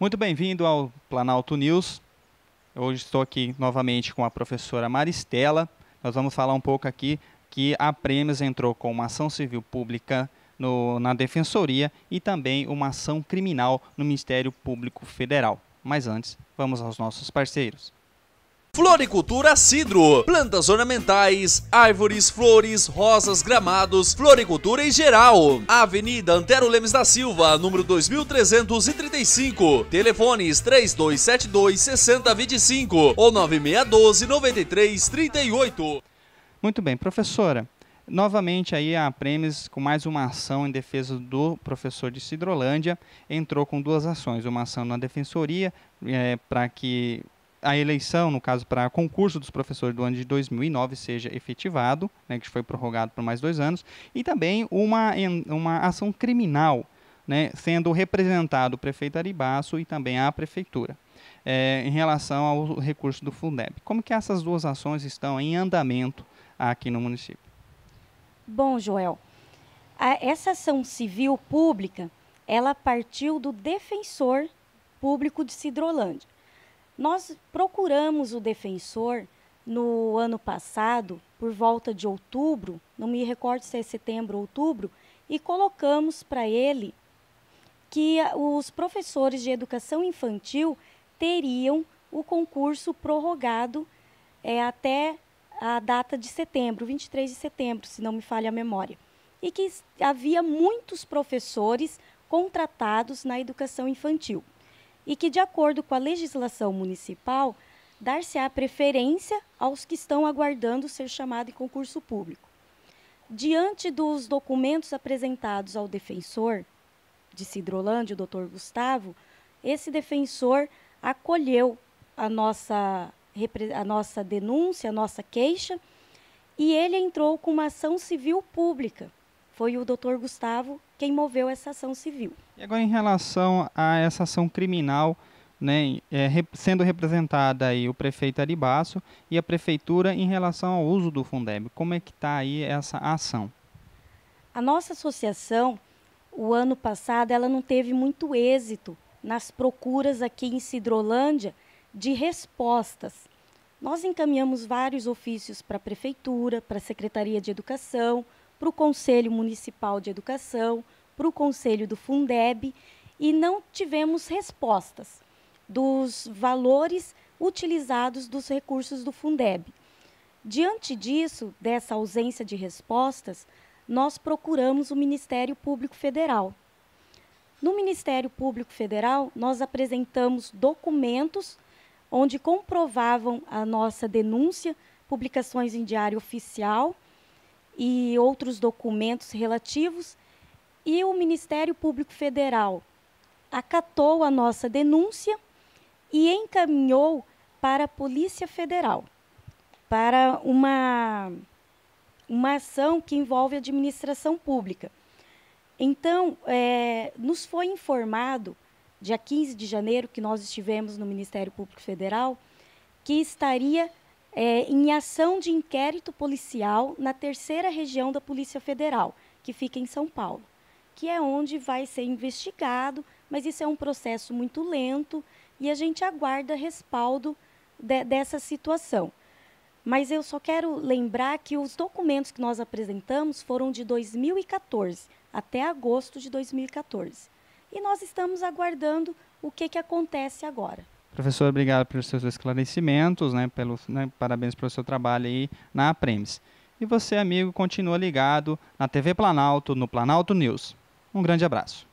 Muito bem-vindo ao Planalto News. Hoje estou aqui novamente com a professora Maristela. Nós vamos falar um pouco aqui que a Prêmios entrou com uma ação civil pública no, na Defensoria e também uma ação criminal no Ministério Público Federal. Mas antes, vamos aos nossos parceiros. Floricultura Cidro, plantas ornamentais, árvores, flores, rosas, gramados, floricultura em geral. Avenida Antero Lemes da Silva, número 2335, telefones 3272 6025 ou 9612 9338. Muito bem, professora. Novamente aí a Premes, com mais uma ação em defesa do professor de Cidrolândia, entrou com duas ações, uma ação na defensoria é, eh, para que a eleição, no caso, para concurso dos professores do ano de 2009 seja efetivado, né, que foi prorrogado por mais dois anos, e também uma, uma ação criminal, né, sendo representado o prefeito Aribaço e também a prefeitura. É, em relação ao recurso do Fundeb. Como que essas duas ações estão em andamento aqui no município? Bom, Joel, a, essa ação civil pública, ela partiu do defensor público de Cidrolândia. Nós procuramos o defensor no ano passado, por volta de outubro, não me recordo se é setembro ou outubro, e colocamos para ele que os professores de educação infantil teriam o concurso prorrogado é, até a data de setembro, 23 de setembro, se não me falha a memória. E que havia muitos professores contratados na educação infantil e que, de acordo com a legislação municipal, dar-se-á preferência aos que estão aguardando ser chamado em concurso público. Diante dos documentos apresentados ao defensor de Cidrolândia, o doutor Gustavo, esse defensor acolheu a nossa, a nossa denúncia, a nossa queixa, e ele entrou com uma ação civil pública foi o doutor Gustavo quem moveu essa ação civil. E agora em relação a essa ação criminal, né, é, sendo representada aí o prefeito Aribaço e a prefeitura em relação ao uso do Fundeb, como é que está aí essa ação? A nossa associação, o ano passado, ela não teve muito êxito nas procuras aqui em Cidrolândia de respostas. Nós encaminhamos vários ofícios para a prefeitura, para a Secretaria de Educação, para o Conselho Municipal de Educação, para o Conselho do Fundeb, e não tivemos respostas dos valores utilizados dos recursos do Fundeb. Diante disso, dessa ausência de respostas, nós procuramos o Ministério Público Federal. No Ministério Público Federal, nós apresentamos documentos onde comprovavam a nossa denúncia, publicações em diário oficial e outros documentos relativos, e o Ministério Público Federal acatou a nossa denúncia e encaminhou para a Polícia Federal para uma uma ação que envolve a administração pública. Então, é, nos foi informado, dia 15 de janeiro, que nós estivemos no Ministério Público Federal, que estaria é, em ação de inquérito policial na terceira região da Polícia Federal, que fica em São Paulo, que é onde vai ser investigado, mas isso é um processo muito lento e a gente aguarda respaldo de, dessa situação. Mas eu só quero lembrar que os documentos que nós apresentamos foram de 2014 até agosto de 2014. E nós estamos aguardando o que, que acontece agora. Professor, obrigado pelos seus esclarecimentos, né, pelo, né, parabéns pelo seu trabalho aí na Apremes. E você, amigo, continua ligado na TV Planalto, no Planalto News. Um grande abraço.